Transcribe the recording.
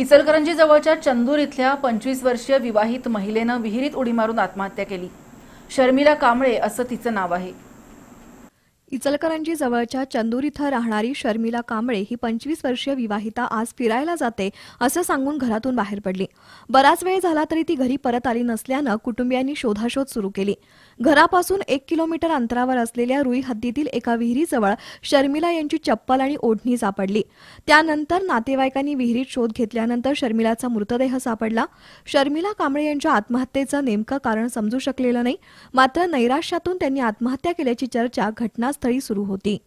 इचलकरंजी जवळच्या चंदूर इथल्या पंचवीस वर्षीय विवाहित महिलेनं विहिरीत उडी मारून आत्महत्या केली शर्मिला कांबळे असं तिचं नाव आहे इचलकरंजी जवळच्या चंदूर इथं राहणारी शर्मिला कांबळे ही पंचवीस वर्षीय विवाहिता आज फिरायला जाते असं सांगून घरातून बाहेर पडली बराच वेळ झाला तरी ती घरी परत आली नसल्यानं कुटुंबियांनी शोधाशोध सुरू केली घरापासून एक किलोमीटर अंतरावर असलेल्या रुई हद्दीतील एका विहिरीजवळ शर्मिला यांची चप्पल आणि ओढणी सापडली त्यानंतर नातेवाईकांनी विहिरीत शोध घेतल्यानंतर शर्मिलाचा मृतदेह सापडला शर्मिला कांबळे यांच्या आत्महत्येचं नेमकं कारण समजू शकलेलं नाही मात्र नैराश्यातून त्यांनी आत्महत्या केल्याची चर्चा घटना तरी सुरू होती